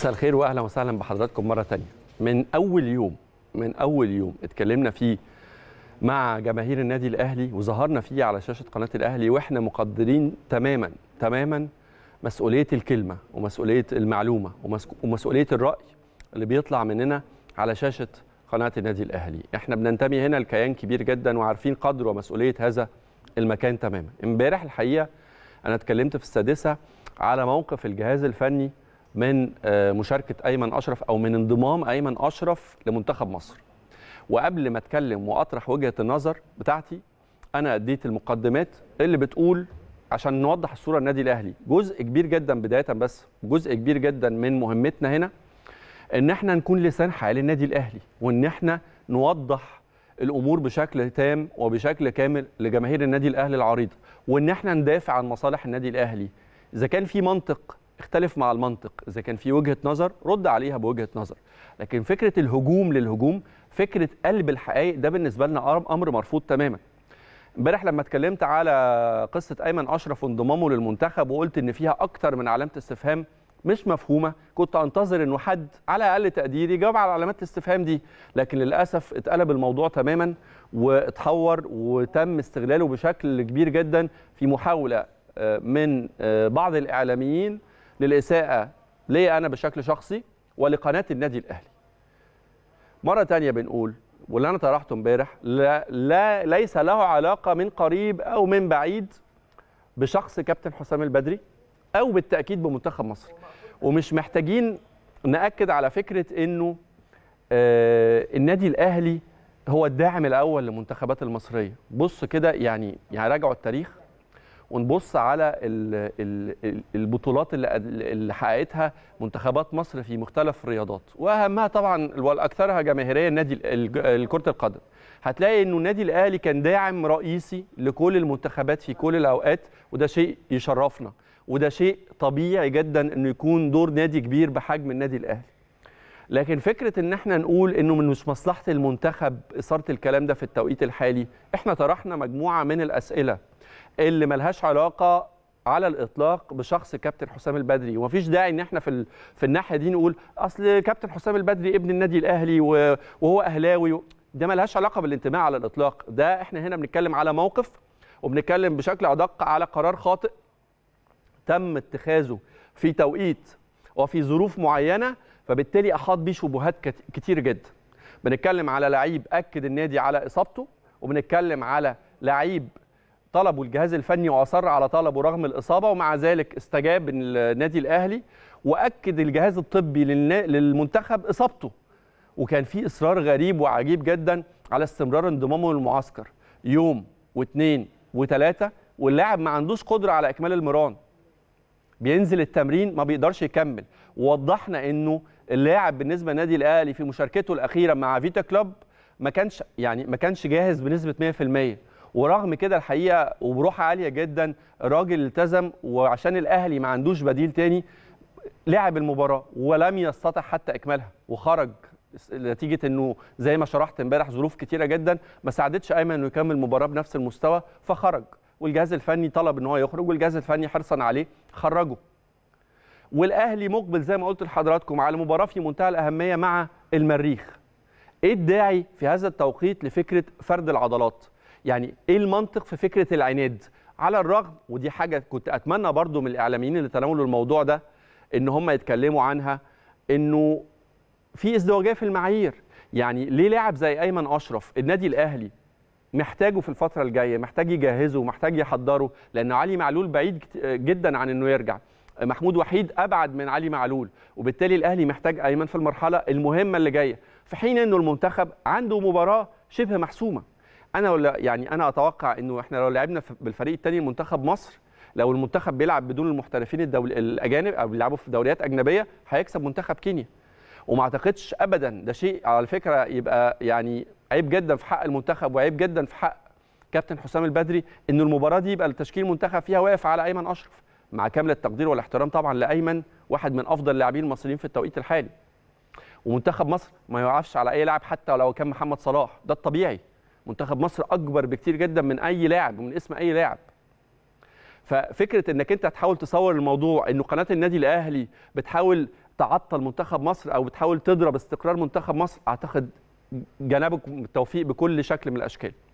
مساء الخير واهلا وسهلا بحضراتكم مره تانية من اول يوم من اول يوم اتكلمنا فيه مع جماهير النادي الاهلي وظهرنا فيه على شاشه قناه الاهلي واحنا مقدرين تماما تماما مسؤوليه الكلمه ومسؤوليه المعلومه ومسؤوليه الراي اللي بيطلع مننا على شاشه قناه النادي الاهلي احنا بننتمي هنا لكيان كبير جدا وعارفين قدر ومسؤوليه هذا المكان تماما امبارح الحقيقه انا اتكلمت في السادسه على موقف الجهاز الفني من آه، مشاركه ايمن اشرف او من انضمام ايمن اشرف لمنتخب مصر وقبل ما اتكلم واطرح وجهه النظر بتاعتي انا اديت المقدمات اللي بتقول عشان نوضح الصوره النادي الاهلي جزء كبير جدا بدايه بس جزء كبير جدا من مهمتنا هنا ان احنا نكون لسان حال النادي الاهلي وان احنا نوضح الامور بشكل تام وبشكل كامل لجماهير النادي الاهلي العريضه وان احنا ندافع عن مصالح النادي الاهلي اذا كان في منطق اختلف مع المنطق اذا كان في وجهه نظر رد عليها بوجهه نظر لكن فكره الهجوم للهجوم فكره قلب الحقائق ده بالنسبه لنا امر مرفوض تماما امبارح لما اتكلمت على قصه ايمن اشرف وانضمامه للمنتخب وقلت ان فيها اكتر من علامه استفهام مش مفهومه كنت انتظر انه حد على اقل تقدير يجاوب على علامات الاستفهام دي لكن للاسف اتقلب الموضوع تماما واتحور وتم استغلاله بشكل كبير جدا في محاوله آه، من آه، بعض الاعلاميين للإساءة لي أنا بشكل شخصي ولقناة النادي الأهلي مرة تانية بنقول واللي أنا طرحته امبارح لا, لا ليس له علاقة من قريب أو من بعيد بشخص كابتن حسام البدري أو بالتأكيد بمنتخب مصر ومش محتاجين نأكد على فكرة أنه آه النادي الأهلي هو الداعم الأول للمنتخبات المصرية بص كده يعني يعني راجعوا التاريخ ونبص على البطولات اللي حققتها منتخبات مصر في مختلف الرياضات واهمها طبعا والاكثرها جماهيريه نادي كره القدم هتلاقي انه النادي الاهلي كان داعم رئيسي لكل المنتخبات في كل الاوقات وده شيء يشرفنا وده شيء طبيعي جدا انه يكون دور نادي كبير بحجم النادي الاهلي لكن فكره ان احنا نقول انه من مش مصلحه المنتخب اثاره الكلام ده في التوقيت الحالي احنا طرحنا مجموعه من الاسئله اللي ملهاش علاقه على الاطلاق بشخص كابتن حسام البدري ومفيش داعي ان احنا في ال... في الناحيه دي نقول اصل كابتن حسام البدري ابن النادي الاهلي و... وهو اهلاوي ده ملهاش علاقه بالانتماء على الاطلاق ده احنا هنا بنتكلم على موقف وبنتكلم بشكل ادق على قرار خاطئ تم اتخاذه في توقيت وفي ظروف معينه فبالتالي احاط بيه شبهات كتير جدا بنتكلم على لعيب اكد النادي على اصابته وبنتكلم على لعيب طلبوا الجهاز الفني واصر على طلبه رغم الاصابه ومع ذلك استجاب النادي الاهلي واكد الجهاز الطبي للمنتخب اصابته وكان في اصرار غريب وعجيب جدا على استمرار انضمامه للمعسكر يوم واثنين وثلاثه واللاعب ما عندوش قدره على اكمال المران بينزل التمرين ما بيقدرش يكمل ووضحنا انه اللاعب بالنسبه للنادي الاهلي في مشاركته الاخيره مع فيتا كلوب ما كانش يعني ما كانش جاهز بنسبه 100% ورغم كده الحقيقه وبروح عاليه جدا الراجل التزم وعشان الاهلي ما عندوش بديل تاني لعب المباراه ولم يستطع حتى اكمالها وخرج نتيجه انه زي ما شرحت امبارح ظروف كتيره جدا ما ساعدتش ايمن انه يكمل المباراه بنفس المستوى فخرج والجهاز الفني طلب ان هو يخرج والجهاز الفني حرصا عليه خرجه والاهلي مقبل زي ما قلت لحضراتكم على مباراه في منتهى الاهميه مع المريخ ايه الداعي في هذا التوقيت لفكره فرد العضلات يعني ايه المنطق في فكره العناد على الرغم ودي حاجه كنت اتمنى برضو من الاعلاميين اللي تناولوا الموضوع ده ان هم يتكلموا عنها انه في ازدواجيه في المعايير يعني ليه لاعب زي ايمن اشرف النادي الاهلي محتاجه في الفتره الجايه محتاج يجهزه محتاج يحضره لان علي معلول بعيد جدا عن انه يرجع محمود وحيد ابعد من علي معلول وبالتالي الاهلي محتاج ايمن في المرحله المهمه اللي جايه في حين انه المنتخب عنده مباراه شبه محسومه انا ولا يعني انا اتوقع انه احنا لو لعبنا بالفريق الثاني منتخب مصر لو المنتخب بيلعب بدون المحترفين الدول الاجانب او بيلعبوا في دوريات اجنبيه هيكسب منتخب كينيا وما اعتقدش ابدا ده شيء على فكره يبقى يعني عيب جدا في حق المنتخب وعيب جدا في حق كابتن حسام البدري ان المباراه دي يبقى التشكيل المنتخب فيها واقف على ايمن اشرف مع كامل التقدير والاحترام طبعا لايمن واحد من افضل اللاعبين المصريين في التوقيت الحالي ومنتخب مصر ما يوقفش على اي لاعب حتى لو كان محمد صلاح ده الطبيعي منتخب مصر اكبر بكتير جدا من اي لاعب ومن اسم اي لاعب ففكره انك انت تحاول تصور الموضوع انه قناه النادي الاهلي بتحاول تعطل منتخب مصر او بتحاول تضرب استقرار منتخب مصر اعتقد جنابك التوفيق بكل شكل من الاشكال